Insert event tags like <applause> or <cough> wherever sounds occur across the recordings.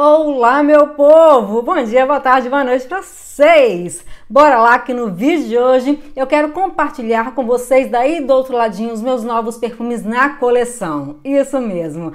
Olá, meu povo! Bom dia, boa tarde, boa noite para vocês! Bora lá que no vídeo de hoje eu quero compartilhar com vocês daí do outro ladinho os meus novos perfumes na coleção. Isso mesmo!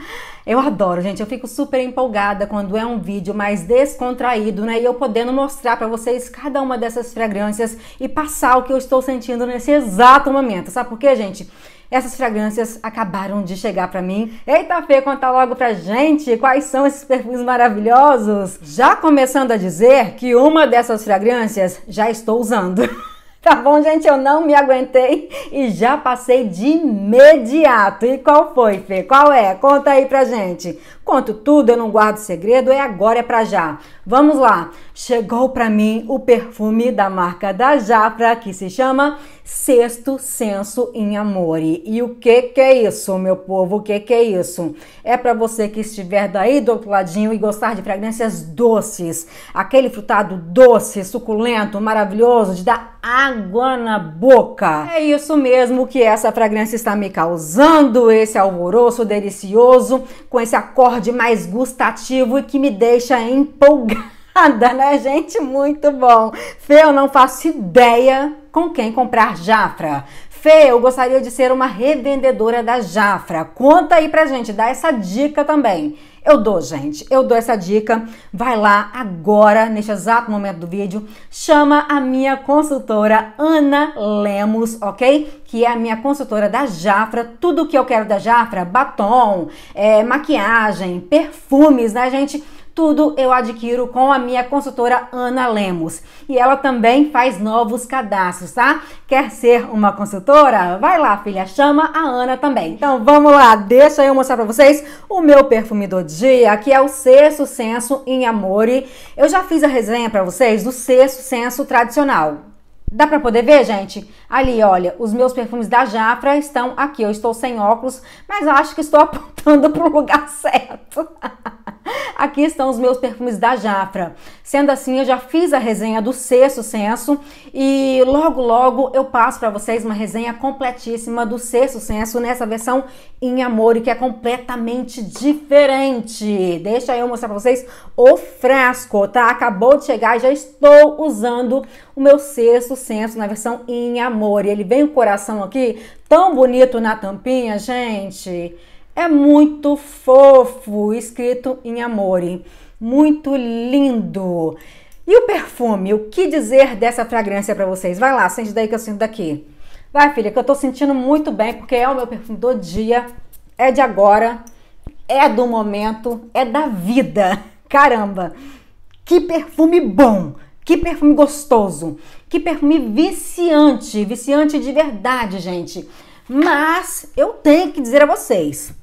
Eu adoro, gente, eu fico super empolgada quando é um vídeo mais descontraído, né? E eu podendo mostrar para vocês cada uma dessas fragrâncias e passar o que eu estou sentindo nesse exato momento. Sabe por quê, gente? Essas fragrâncias acabaram de chegar para mim. Eita, Fê, conta logo pra gente quais são esses perfumes maravilhosos. Já começando a dizer que uma dessas fragrâncias já estou usando. <laughs> Tá bom, gente? Eu não me aguentei e já passei de imediato. E qual foi, Fê? Qual é? Conta aí pra gente. Quanto tudo, eu não guardo segredo, é agora, é pra já. Vamos lá. Chegou pra mim o perfume da marca da Japra, que se chama Sexto Senso em Amore. E o que que é isso, meu povo? O que que é isso? É para você que estiver daí do outro ladinho e gostar de fragrâncias doces. Aquele frutado doce, suculento, maravilhoso, de dar água na boca. É isso mesmo que essa fragrância está me causando, esse alvoroço delicioso, com esse acorde acorde mais gustativo e que me deixa empolgada, <laughs> né, gente? Muito bom. Fê, eu não faço ideia com quem comprar Jafra. Fê, eu gostaria de ser uma revendedora da Jafra. Conta aí pra gente, dá essa dica também. Eu dou, gente, eu dou essa dica. Vai lá agora, neste exato momento do vídeo, chama a minha consultora Ana Lemos, ok? Que é a minha consultora da Jafra. Tudo que eu quero da Jafra, batom, é, maquiagem, perfumes, né, gente? Tudo eu adquiro com a minha consultora Ana Lemos. E ela também faz novos cadastros, tá? Quer ser uma consultora? Vai lá, filha, chama a Ana também. Então vamos lá, deixa eu mostrar pra vocês o meu perfume do dia, que é o Sexto Senso em Amore. Eu já fiz a resenha para vocês do Sexto Senso tradicional. Dá para poder ver, gente? Ali, olha, os meus perfumes da Jafra estão aqui. Eu estou sem óculos, mas acho que estou <laughs> apontando para o lugar certo. <laughs> Aqui estão os meus perfumes da Jafra. Sendo assim, eu já fiz a resenha do sexto senso e logo logo eu passo para vocês uma resenha completíssima do sexto senso nessa versão em amor e que é completamente diferente. Deixa eu mostrar para vocês o frasco, tá? Acabou de chegar e já estou usando o meu sexto senso na versão em amor. E ele vem o coração aqui tão bonito na tampinha, gente. É muito fofo, escrito em amore, muito lindo. E o perfume, o que dizer dessa fragrância para vocês? Vai lá, sente daí que eu sinto daqui. Vai, filha, que eu tô sentindo muito bem, porque é o meu perfume do dia, é de agora, é do momento, é da vida. <laughs> Caramba! Que perfume bom! Que perfume gostoso! Que perfume viciante! Viciante de verdade, gente! Mas eu tenho que dizer a vocês: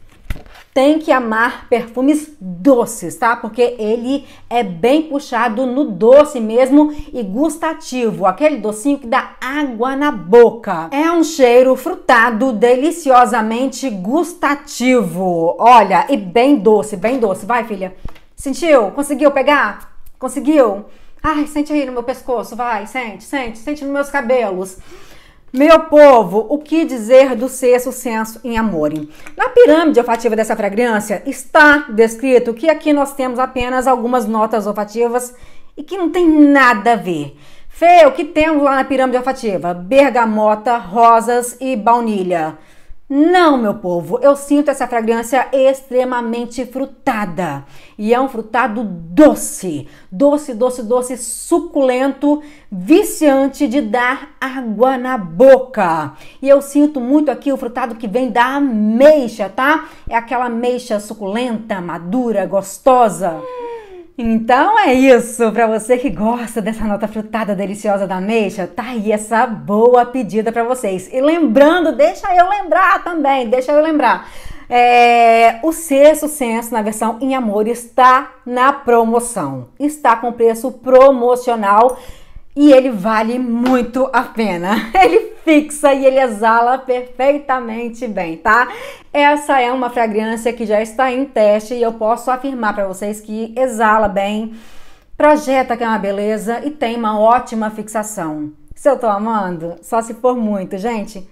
tem que amar perfumes doces, tá? Porque ele é bem puxado no doce mesmo e gustativo, aquele docinho que dá água na boca. É um cheiro frutado, deliciosamente gustativo. Olha, e bem doce, bem doce. Vai, filha. Sentiu? Conseguiu pegar? Conseguiu? Ai, sente aí no meu pescoço, vai, sente, sente, sente nos meus cabelos. Meu povo, o que dizer do sexto senso em Amore? Na pirâmide olfativa dessa fragrância está descrito que aqui nós temos apenas algumas notas olfativas e que não tem nada a ver. Fê, o que temos lá na pirâmide olfativa? Bergamota, rosas e baunilha. Não, meu povo, eu sinto essa fragrância extremamente frutada. E é um frutado doce, doce, doce, doce, suculento, viciante de dar água na boca. E eu sinto muito aqui o frutado que vem da ameixa, tá? É aquela ameixa suculenta, madura, gostosa. Então é isso, para você que gosta dessa nota frutada deliciosa da ameixa, tá aí essa boa pedida para vocês. E lembrando, deixa eu lembrar também, deixa eu lembrar. É, o sexto senso na versão em amor está na promoção. Está com preço promocional e ele vale muito a pena. <laughs> Ele fixa e ele exala perfeitamente bem, tá? Essa é uma fragrância que já está em teste e eu posso afirmar para vocês que exala bem, projeta que é uma beleza e tem uma ótima fixação. Se eu tô amando, só se for muito, gente.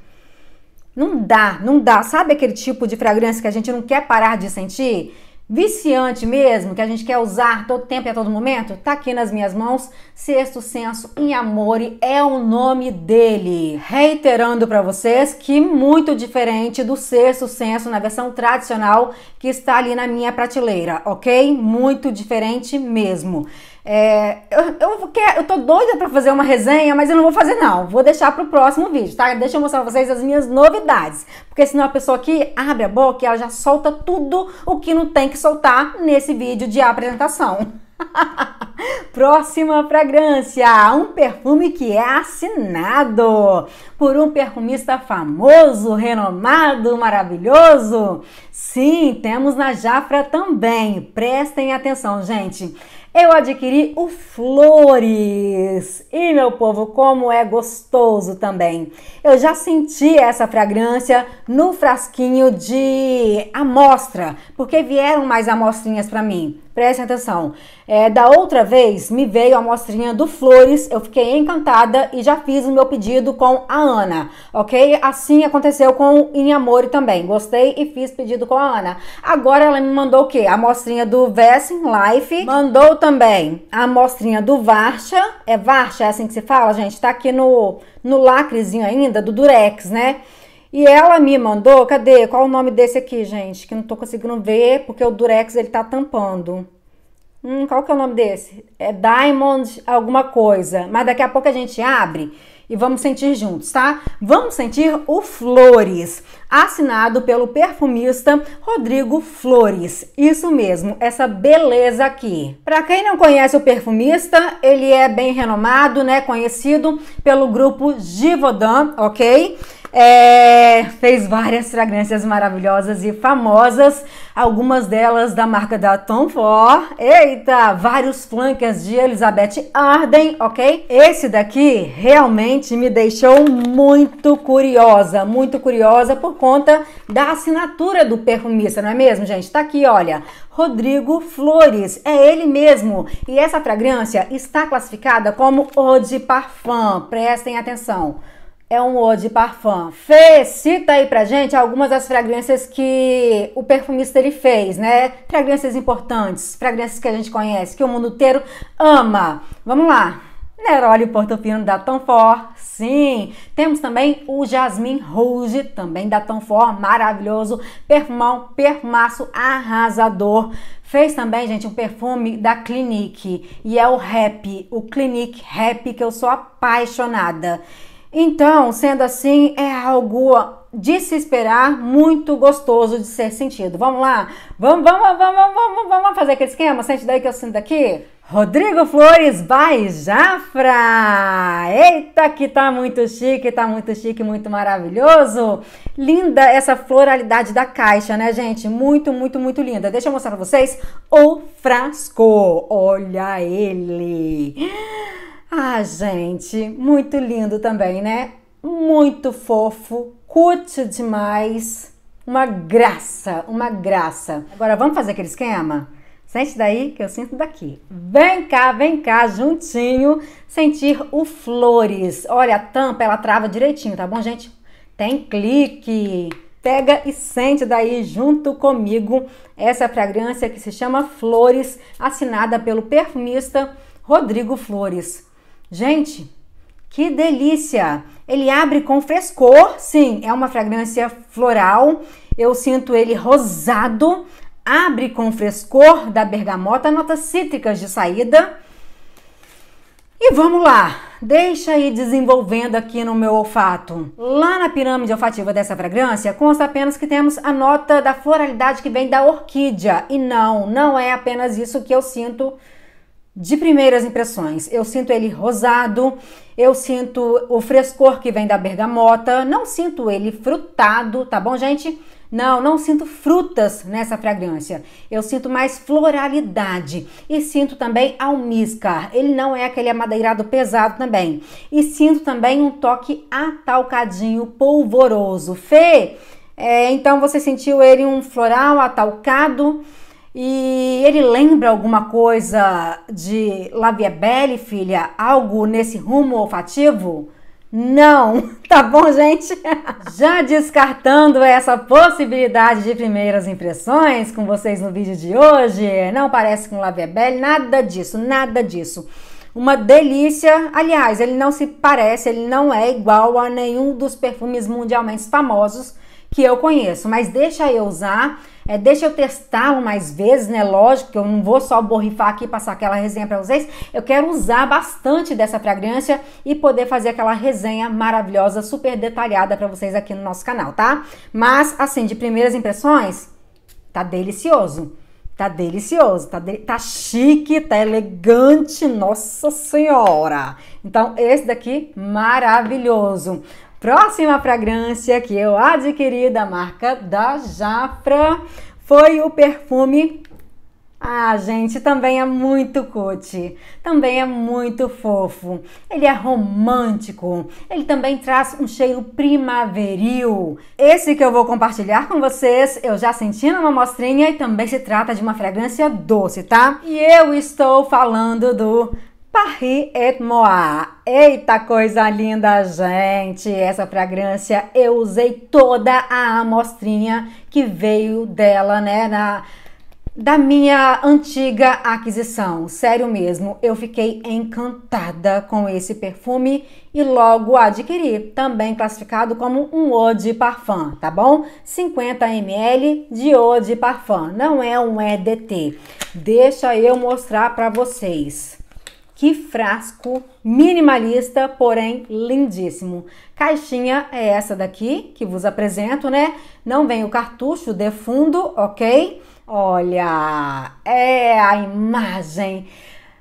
Não dá, não dá. Sabe aquele tipo de fragrância que a gente não quer parar de sentir? viciante mesmo, que a gente quer usar todo tempo e a todo momento, tá aqui nas minhas mãos. Sexto senso em amore é o nome dele. Reiterando para vocês que muito diferente do sexto senso na versão tradicional que está ali na minha prateleira, ok? Muito diferente mesmo. É, eu, eu, quero, eu tô doida para fazer uma resenha, mas eu não vou fazer não. Vou deixar para o próximo vídeo, tá? Deixa eu mostrar pra vocês as minhas novidades. Porque senão a pessoa aqui abre a boca e ela já solta tudo o que não tem que soltar nesse vídeo de apresentação. <laughs> Próxima fragrância, um perfume que é assinado por um perfumista famoso, renomado, maravilhoso. Sim, temos na Jafra também. Prestem atenção, gente eu adquiri o Flores. E meu povo, como é gostoso também. Eu já senti essa fragrância no frasquinho de amostra, porque vieram mais amostrinhas para mim. Prestem atenção. É, da outra vez me veio a mostrinha do Flores, eu fiquei encantada e já fiz o meu pedido com a Ana, ok? Assim aconteceu com o Inamori também. Gostei e fiz pedido com a Ana. Agora ela me mandou o quê? A mostrinha do Vessin Life. Mandou também a mostrinha do Varcha. É Varcha, é assim que se fala, gente? Tá aqui no, no lacrezinho ainda, do Durex, né? E ela me mandou, cadê? Qual o nome desse aqui, gente? Que não tô conseguindo ver porque o Durex ele tá tampando. Hum, qual que é o nome desse? É Diamond alguma coisa. Mas daqui a pouco a gente abre e vamos sentir juntos, tá? Vamos sentir o Flores, assinado pelo perfumista Rodrigo Flores. Isso mesmo, essa beleza aqui. Para quem não conhece o perfumista, ele é bem renomado, né, conhecido pelo grupo Givaudan, OK? É, fez várias fragrâncias maravilhosas e famosas, algumas delas da marca da Tom Ford. Eita, vários flankers de Elizabeth Arden, ok? Esse daqui realmente me deixou muito curiosa, muito curiosa por conta da assinatura do perfumista, não é mesmo, gente? Tá aqui, olha, Rodrigo Flores, é ele mesmo. E essa fragrância está classificada como eau de parfum. Prestem atenção é um eau de parfum. Fê, cita aí pra gente algumas das fragrâncias que o perfumista ele fez, né? Fragrâncias importantes, fragrâncias que a gente conhece, que o mundo inteiro ama. Vamos lá. Neroli Portofino da Tom Ford, sim. Temos também o Jasmin Rouge, também da Tom Ford, maravilhoso. Perfumão, perfumaço, arrasador. Fez também, gente, um perfume da Clinique e é o Rap, o Clinique Rap que eu sou apaixonada. Então, sendo assim, é algo de se esperar, muito gostoso de ser sentido. Vamos lá? Vamos, vamos, vamos, vamos, vamos fazer aquele esquema? Sente daí que eu sinto daqui? Rodrigo Flores by Jafra! Eita, que tá muito chique, tá muito chique, muito maravilhoso! Linda essa floralidade da caixa, né, gente? Muito, muito, muito linda. Deixa eu mostrar pra vocês o frasco. Olha ele! Ah, gente, muito lindo também, né? Muito fofo, curte demais. Uma graça, uma graça. Agora vamos fazer aquele esquema? Sente daí que eu sinto daqui. Vem cá, vem cá, juntinho, sentir o flores. Olha, a tampa ela trava direitinho, tá bom, gente? Tem clique. Pega e sente daí junto comigo essa fragrância que se chama Flores, assinada pelo perfumista Rodrigo Flores. Gente, que delícia! Ele abre com frescor, sim, é uma fragrância floral. Eu sinto ele rosado, abre com frescor da bergamota, notas cítricas de saída. E vamos lá, deixa aí desenvolvendo aqui no meu olfato. Lá na pirâmide olfativa dessa fragrância, consta apenas que temos a nota da floralidade que vem da orquídea. E não, não é apenas isso que eu sinto de primeiras impressões. Eu sinto ele rosado, eu sinto o frescor que vem da bergamota, não sinto ele frutado, tá bom, gente? Não, não sinto frutas nessa fragrância. Eu sinto mais floralidade e sinto também almíscar. Ele não é aquele amadeirado pesado também. E sinto também um toque atalcadinho, polvoroso. Fê, é, então você sentiu ele um floral atalcado? E ele lembra alguma coisa de Lavia Belle, filha? Algo nesse rumo olfativo? Não, <laughs> tá bom, gente? <laughs> Já descartando essa possibilidade de primeiras impressões com vocês no vídeo de hoje, não parece com Lavia Belle, nada disso, nada disso. Uma delícia, aliás, ele não se parece, ele não é igual a nenhum dos perfumes mundialmente famosos que eu conheço, mas deixa eu usar, é, deixa eu testá-lo mais vezes, né? Lógico que eu não vou só borrifar aqui e passar aquela resenha para vocês. Eu quero usar bastante dessa fragrância e poder fazer aquela resenha maravilhosa, super detalhada para vocês aqui no nosso canal, tá? Mas, assim, de primeiras impressões, tá delicioso. Tá delicioso, tá, de... tá chique, tá elegante, nossa senhora! Então, esse daqui, maravilhoso. Próxima fragrância que eu adquiri da marca da Jafra foi o perfume ah, gente, também é muito cutie, também é muito fofo. Ele é romântico, ele também traz um cheiro primaveril. Esse que eu vou compartilhar com vocês, eu já senti numa mostrinha e também se trata de uma fragrância doce, tá? E eu estou falando do Paris et Moi. Eita coisa linda, gente! Essa fragrância eu usei toda a amostrinha que veio dela, né, na da minha antiga aquisição. Sério mesmo, eu fiquei encantada com esse perfume e logo adquiri, também classificado como um eau de parfum, tá bom? 50 ml de eau de parfum, não é um EDT. Deixa eu mostrar para vocês. Que frasco minimalista, porém lindíssimo. Caixinha é essa daqui que vos apresento, né? Não vem o cartucho de fundo, ok? Olha, é a imagem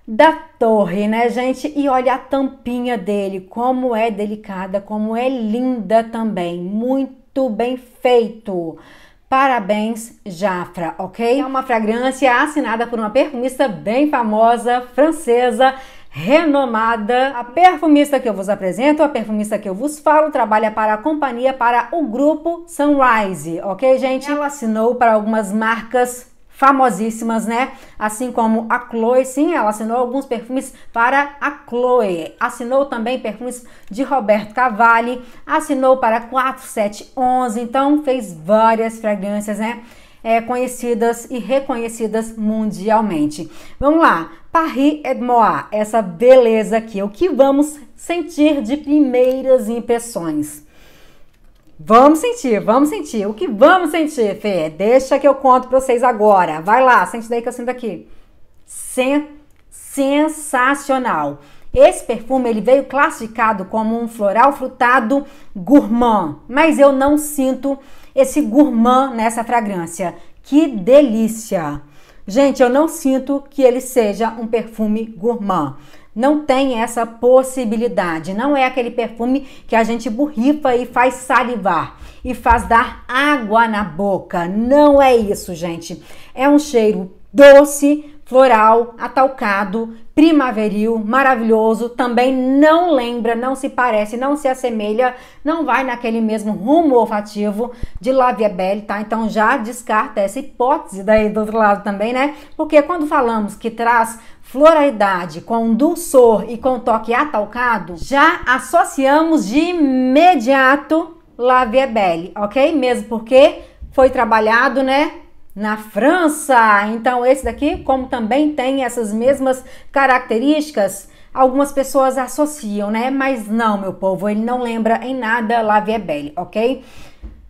da torre, né, gente? E olha a tampinha dele, como é delicada, como é linda também. Muito bem feito. Parabéns, Jafra, ok? É uma fragrância assinada por uma perfumista bem famosa, francesa, renomada. A perfumista que eu vos apresento, a perfumista que eu vos falo, trabalha para a companhia, para o grupo Sunrise, ok, gente? Ela assinou para algumas marcas famosíssimas, né? Assim como a Chloe, sim, ela assinou alguns perfumes para a Chloe. Assinou também perfumes de Roberto Cavalli, assinou para 4711, então fez várias fragrâncias, né? É, conhecidas e reconhecidas mundialmente. Vamos lá, Paris Edmois, essa beleza aqui, o que vamos sentir de primeiras impressões? Vamos sentir, vamos sentir. O que vamos sentir, Fê? Deixa que eu conto pra vocês agora. Vai lá, sente daí que eu sinto aqui. Sen sensacional. Esse perfume ele veio classificado como um floral frutado gourmand, mas eu não sinto esse gourmand nessa fragrância. Que delícia! Gente, eu não sinto que ele seja um perfume gourmand não tem essa possibilidade. Não é aquele perfume que a gente borrifa e faz salivar e faz dar água na boca. Não é isso, gente. É um cheiro doce, floral, atalcado, primaveril, maravilhoso, também não lembra, não se parece, não se assemelha, não vai naquele mesmo rumo olfativo de Lavia Belle, tá? Então já descarta essa hipótese daí do outro lado também, né? Porque quando falamos que traz Floralidade, com dulçor e com toque atalcado, já associamos de imediato La Vie Belle, ok? Mesmo porque foi trabalhado, né? na França. Então, esse daqui, como também tem essas mesmas características, algumas pessoas associam, né? Mas não, meu povo, ele não lembra em nada La Vie Belle, ok?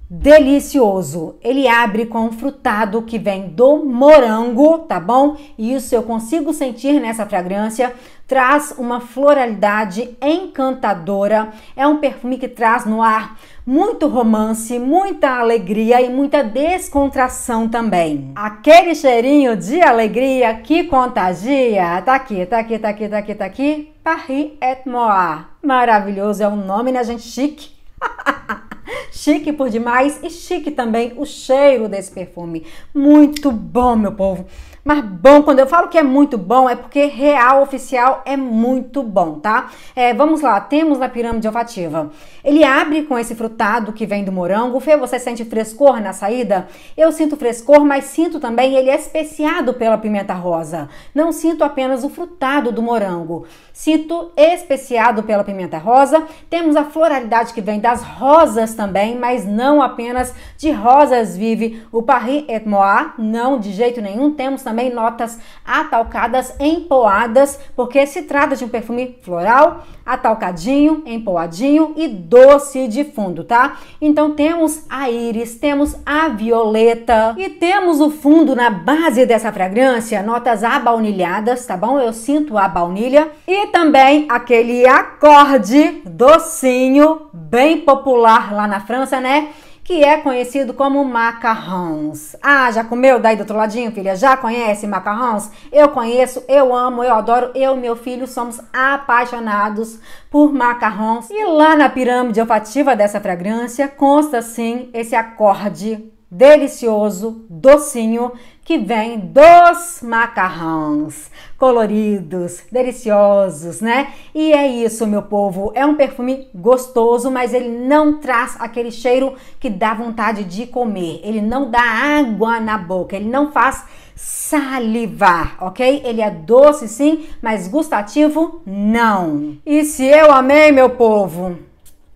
delicioso. Ele abre com um frutado que vem do morango, tá bom? E isso eu consigo sentir nessa fragrância. Traz uma floralidade encantadora. É um perfume que traz no ar muito romance, muita alegria e muita descontração também. Aquele cheirinho de alegria que contagia. Tá aqui, tá aqui, tá aqui, tá aqui, tá aqui. Paris et Moi. Maravilhoso, é um nome, né, gente? Chique. <laughs> chique por demais e chique também o cheiro desse perfume. Muito bom, meu povo. Mas bom, quando eu falo que é muito bom, é porque real oficial é muito bom, tá? É, vamos lá, temos na pirâmide olfativa. Ele abre com esse frutado que vem do morango. Fê, você sente frescor na saída? Eu sinto frescor, mas sinto também ele especiado pela pimenta rosa. Não sinto apenas o frutado do morango. Sinto especiado pela pimenta rosa. Temos a floralidade que vem das rosas também, mas não apenas de rosas vive o Paris et Moi, não de jeito nenhum. Temos também notas atalcadas, empoadas, porque se trata de um perfume floral, atalcadinho, empoadinho e doce de fundo, tá? Então temos a íris, temos a violeta e temos o fundo na base dessa fragrância, notas abaunilhadas, tá bom? Eu sinto a baunilha e também aquele acorde docinho, bem popular lá na França, né? que é conhecido como macarrons. Ah, já comeu daí do outro ladinho, filha? Já conhece macarrons? Eu conheço, eu amo, eu adoro. Eu e meu filho somos apaixonados por macarrons. E lá na pirâmide olfativa dessa fragrância consta sim esse acorde delicioso, docinho, que vem dos macarrões coloridos, deliciosos, né? E é isso, meu povo. É um perfume gostoso, mas ele não traz aquele cheiro que dá vontade de comer. Ele não dá água na boca, ele não faz salivar, ok? Ele é doce sim, mas gustativo não. E se eu amei, meu povo?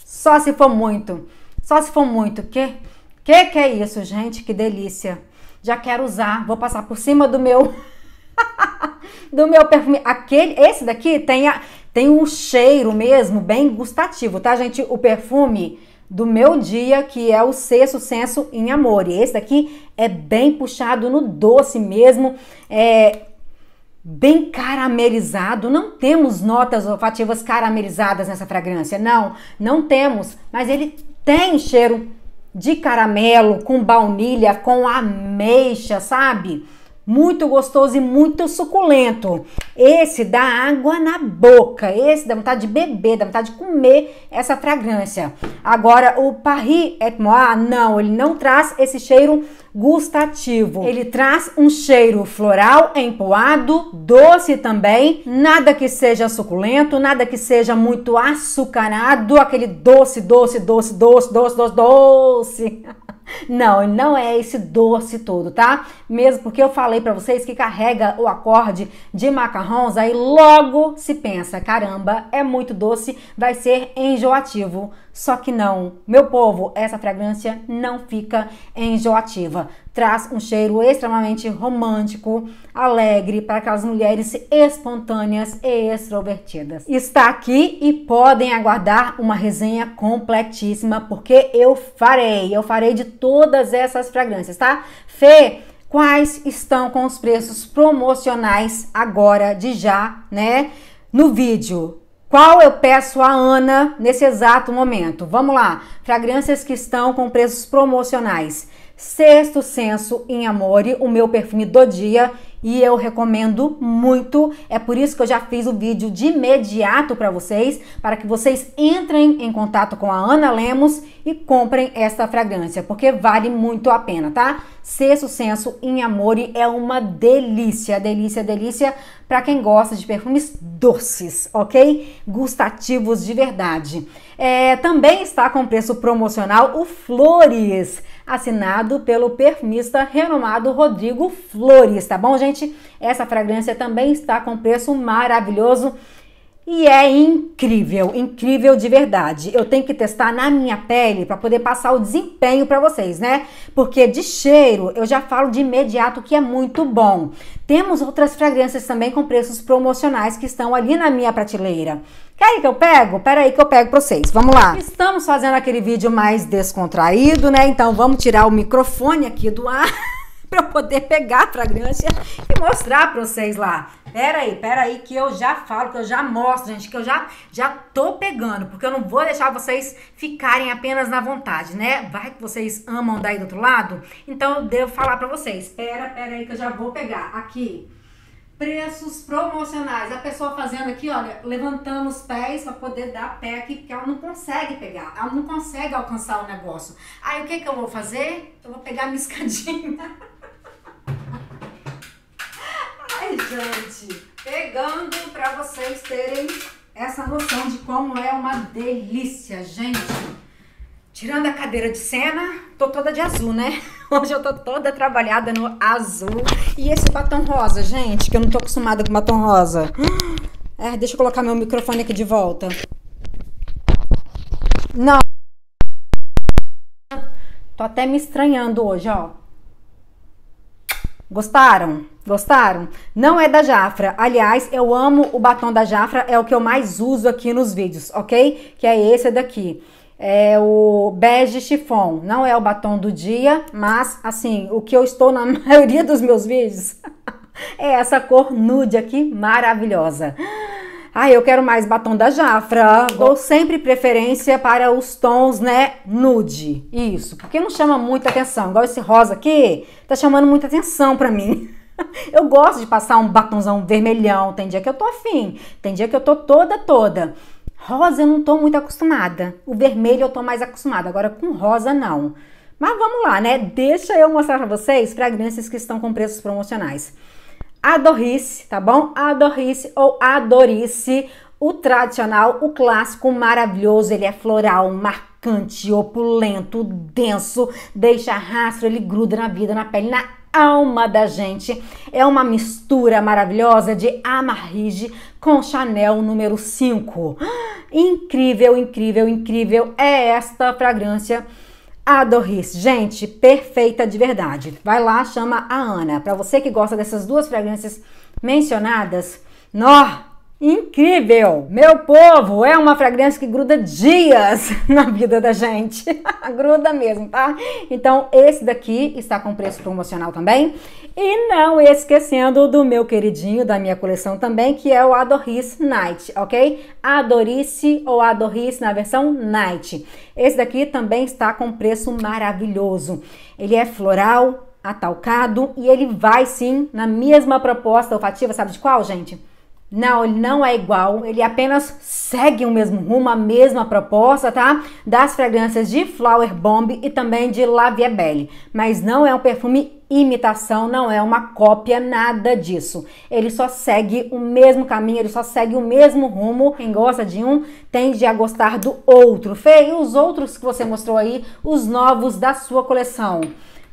Só se for muito. Só se for muito. Que que que é isso, gente? Que delícia já quero usar, vou passar por cima do meu <laughs> do meu perfume. Aquele, esse daqui tem a, tem um cheiro mesmo bem gustativo, tá, gente? O perfume do meu dia, que é o sexto senso em amor. E esse daqui é bem puxado no doce mesmo, é bem caramelizado. Não temos notas olfativas caramelizadas nessa fragrância, não, não temos, mas ele tem cheiro de caramelo, com baunilha, com ameixa, sabe? muito gostoso e muito suculento. Esse dá água na boca, esse dá vontade de beber, dá vontade de comer essa fragrância. Agora, o Paris et Moi, não, ele não traz esse cheiro gustativo. Ele traz um cheiro floral, empoado, doce também, nada que seja suculento, nada que seja muito açucarado, aquele doce, doce, doce, doce, doce, doce, doce. <laughs> Não, não é esse doce todo, tá? Mesmo porque eu falei para vocês que carrega o acorde de macarrons, aí logo se pensa, caramba, é muito doce, vai ser enjoativo. Só que não, meu povo, essa fragrância não fica enjoativa. Traz um cheiro extremamente romântico, alegre para aquelas mulheres espontâneas e extrovertidas. Está aqui e podem aguardar uma resenha completíssima, porque eu farei, eu farei de todas essas fragrâncias, tá? Fê, quais estão com os preços promocionais agora de já, né? No vídeo, qual eu peço a Ana nesse exato momento? Vamos lá, fragrâncias que estão com preços promocionais. Sexto Senso em Amore, o meu perfume do dia, e eu recomendo muito. É por isso que eu já fiz o vídeo de imediato para vocês, para que vocês entrem em contato com a Ana Lemos e comprem esta fragrância, porque vale muito a pena, tá? Sexto Senso em Amore é uma delícia, delícia, delícia para quem gosta de perfumes doces, ok? Gustativos de verdade. É, também está com preço promocional o Flores assinado pelo perfumista renomado Rodrigo Flores, tá bom, gente? Essa fragrância também está com preço maravilhoso e é incrível, incrível de verdade. Eu tenho que testar na minha pele para poder passar o desempenho para vocês, né? Porque de cheiro eu já falo de imediato que é muito bom. Temos outras fragrâncias também com preços promocionais que estão ali na minha prateleira. Quer que eu pego? Pera aí que eu pego pra vocês. Vamos lá. Estamos fazendo aquele vídeo mais descontraído, né? Então vamos tirar o microfone aqui do ar <laughs> pra eu poder pegar a fragrância e mostrar pra vocês lá. Pera aí, pera aí que eu já falo, que eu já mostro, gente, que eu já, já tô pegando. Porque eu não vou deixar vocês ficarem apenas na vontade, né? Vai que vocês amam daí do outro lado. Então eu devo falar pra vocês. Pera, pera aí que eu já vou pegar. Aqui preços promocionais. A pessoa fazendo aqui, olha, levantando os pés para poder dar pé aqui, porque ela não consegue pegar, ela não consegue alcançar o negócio. Aí o que, que eu vou fazer? Eu vou pegar a minha <laughs> escadinha. Ai, gente, pegando para vocês terem essa noção de como é uma delícia, gente. Tirando a cadeira de cena, tô toda de azul, né? Hoje eu tô toda trabalhada no azul. E esse batom rosa, gente, que eu não tô acostumada com batom rosa. <gasps> É, deixa eu colocar meu microfone aqui de volta. Não. Tô até me estranhando hoje, ó. Gostaram? Gostaram? Não é da Jafra. Aliás, eu amo o batom da Jafra, é o que eu mais uso aqui nos vídeos, ok? Que é esse daqui é o bege chiffon. Não é o batom do dia, mas assim, o que eu estou na <laughs> maioria dos meus vídeos <laughs> é essa cor nude aqui maravilhosa. Ah, eu quero mais batom da Jafra. Dou sempre preferência para os tons, né, nude. Isso, porque não chama muita atenção. Igual esse rosa aqui, tá chamando muita atenção pra mim. <laughs> Eu gosto de passar um batomzão vermelhão. Tem dia que eu tô afim, tem dia que eu tô toda, toda. Rosa eu não tô muito acostumada. O vermelho eu tô mais acostumada, agora com rosa não. Mas vamos lá, né? Deixa eu mostrar para vocês fragrâncias que estão com preços promocionais. adorice tá bom? adorice ou adorice o tradicional, o clássico, maravilhoso, ele é floral, marcante, opulento, denso, deixa rastro, ele gruda na vida, na pele, na alma da gente. É uma mistura maravilhosa de Amarige com Chanel número 5. Incrível, incrível, incrível é esta fragrância. A gente, perfeita de verdade. Vai lá, chama a Ana. Para você que gosta dessas duas fragrâncias mencionadas, nó, incrível. Meu povo, é uma fragrância que gruda dias <laughs> na vida da gente. <laughs> gruda mesmo, tá? Então, esse daqui está com preço promocional também. E não esquecendo do meu queridinho da minha coleção também, que é o Adoris Night, ok? Adorice ou Adoris na versão Night. Esse daqui também está com preço maravilhoso. Ele é floral, atalcado e ele vai sim na mesma proposta olfativa, sabe de qual, gente? Não, ele não é igual, ele apenas segue o mesmo rumo, a mesma proposta, tá? Das fragrâncias de Flower Bomb e também de La Belle, mas não é um perfume imitação, não é uma cópia, nada disso. Ele só segue o mesmo caminho, ele só segue o mesmo rumo. Quem gosta de um tende a gostar do outro. Fê, e os outros que você mostrou aí, os novos da sua coleção?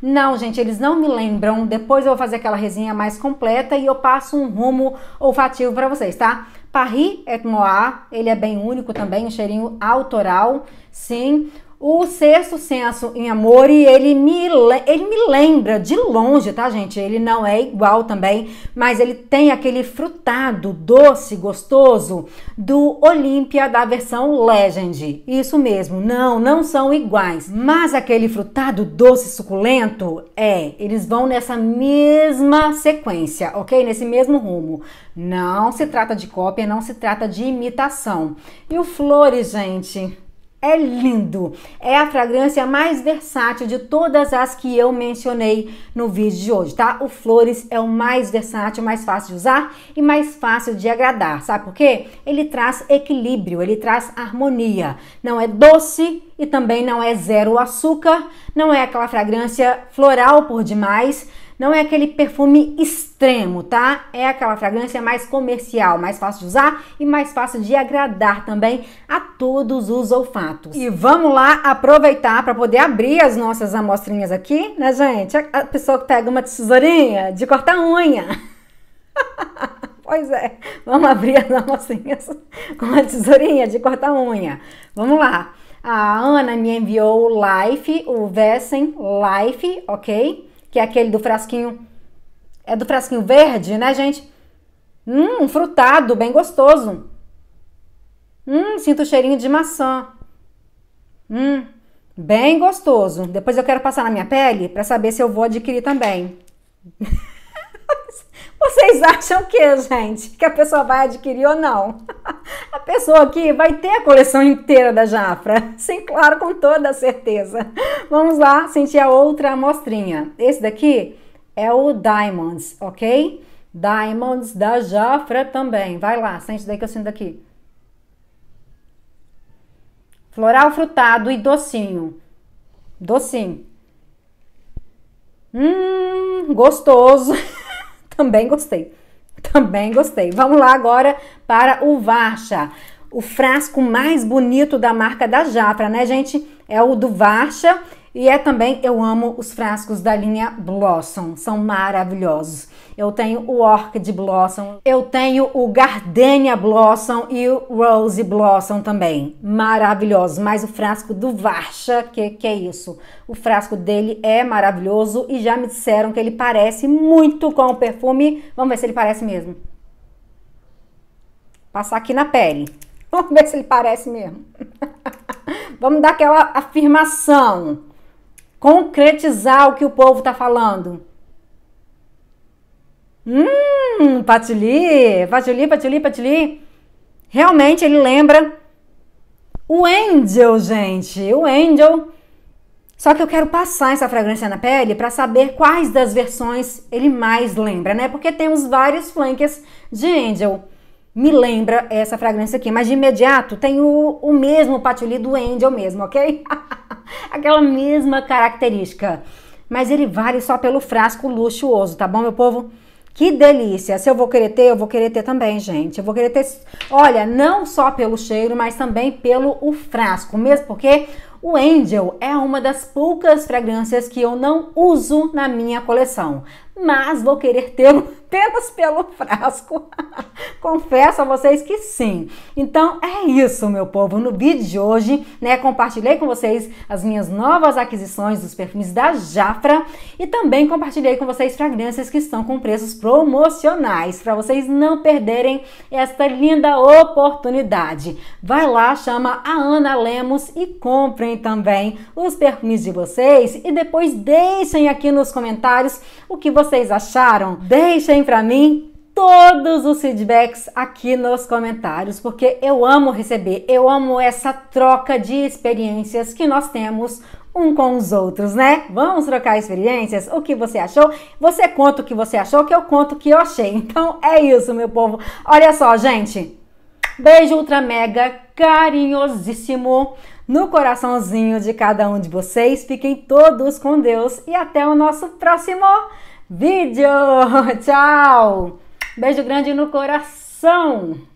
Não, gente, eles não me lembram. Depois eu vou fazer aquela resenha mais completa e eu passo um rumo olfativo para vocês, tá? Paris et Noir, ele é bem único também, um cheirinho autoral, sim. O sexto senso em amor, e ele me, ele me lembra de longe, tá, gente? Ele não é igual também, mas ele tem aquele frutado, doce, gostoso do Olímpia da versão Legend. Isso mesmo, não, não são iguais. Mas aquele frutado doce suculento, é, eles vão nessa mesma sequência, ok? Nesse mesmo rumo. Não se trata de cópia, não se trata de imitação. E o Flores, gente, é lindo. É a fragrância mais versátil de todas as que eu mencionei no vídeo de hoje, tá? O Flores é o mais versátil, mais fácil de usar e mais fácil de agradar. Sabe por quê? Ele traz equilíbrio, ele traz harmonia. Não é doce e também não é zero açúcar, não é aquela fragrância floral por demais não é aquele perfume extremo, tá? É aquela fragrância mais comercial, mais fácil de usar e mais fácil de agradar também a todos os olfatos. E vamos lá aproveitar para poder abrir as nossas amostrinhas aqui, né, gente? A pessoa que pega uma tesourinha de cortar unha. <laughs> Pois é, vamos abrir as amostrinhas com a tesourinha de cortar unha. Vamos lá. A Ana me enviou o Life, o Vessen Life, ok? que é aquele do frasquinho. É do frasquinho verde, né, gente? Hum, frutado, bem gostoso. Hum, sinto o cheirinho de maçã. Hum, bem gostoso. Depois eu quero passar na minha pele para saber se eu vou adquirir também. <laughs> Vocês acham que, gente, que a pessoa vai adquirir ou não? <laughs> A pessoa aqui vai ter a coleção inteira da Jafra, sim, claro, com toda certeza. Vamos lá sentir a outra amostrinha. Esse daqui é o Diamonds, ok? Diamonds da Jafra também. Vai lá, sente daí que eu sinto daqui. Floral frutado e docinho. Docinho. Hum, gostoso. <laughs> Também gostei. <laughs> Também gostei. Vamos lá agora para o Varcha. O frasco mais bonito da marca da Jafra, né, gente? É o do Varcha. E é também, eu amo os frascos da linha Blossom. São maravilhosos eu tenho o Orchid Blossom, eu tenho o Gardenia Blossom e o Rose Blossom também. Maravilhosos, mas o frasco do Varsha, que, que é isso? O frasco dele é maravilhoso e já me disseram que ele parece muito com o perfume. Vamos ver se ele parece mesmo. Passar aqui na pele. <laughs> Vamos ver se ele parece mesmo. <laughs> Vamos dar aquela afirmação. Concretizar o que o povo está falando. Hum, patchouli, patchouli, patchouli, patchouli. Realmente ele lembra o Angel, gente, o Angel. Só que eu quero passar essa fragrância na pele para saber quais das versões ele mais lembra, né? Porque temos vários flankers de Angel. Me lembra essa fragrância aqui, mas de imediato tem o, o mesmo patchouli do Angel mesmo, ok? <laughs> Aquela mesma característica. Mas ele vale só pelo frasco luxuoso, tá bom, meu povo? Que delícia! Se eu vou querer ter, eu vou querer ter também, gente. Eu vou querer ter, olha, não só pelo cheiro, mas também pelo o frasco, mesmo porque o Angel é uma das poucas fragrâncias que eu não uso na minha coleção mas vou querer tê-lo <laughs> apenas pelo frasco. <laughs> Confesso a vocês que sim. Então é isso, meu povo. No vídeo de hoje, né, compartilhei com vocês as minhas novas aquisições dos perfumes da Jafra e também compartilhei com vocês fragrâncias que estão com preços promocionais para vocês não perderem esta linda oportunidade. Vai lá, chama a Ana Lemos e comprem também os perfumes de vocês e depois deixem aqui nos comentários o que vocês vocês acharam? Deixem para mim todos os feedbacks aqui nos comentários, porque eu amo receber, eu amo essa troca de experiências que nós temos um com os outros, né? Vamos trocar experiências? O que você achou? Você conta o que você achou, que eu conto o que eu achei. <laughs> Então é isso, meu povo. Olha só, gente. Beijo ultra mega carinhosíssimo no coraçãozinho de cada um de vocês. Fiquem todos com Deus e até o nosso próximo vídeo. <laughs> Tchau! Beijo grande no coração!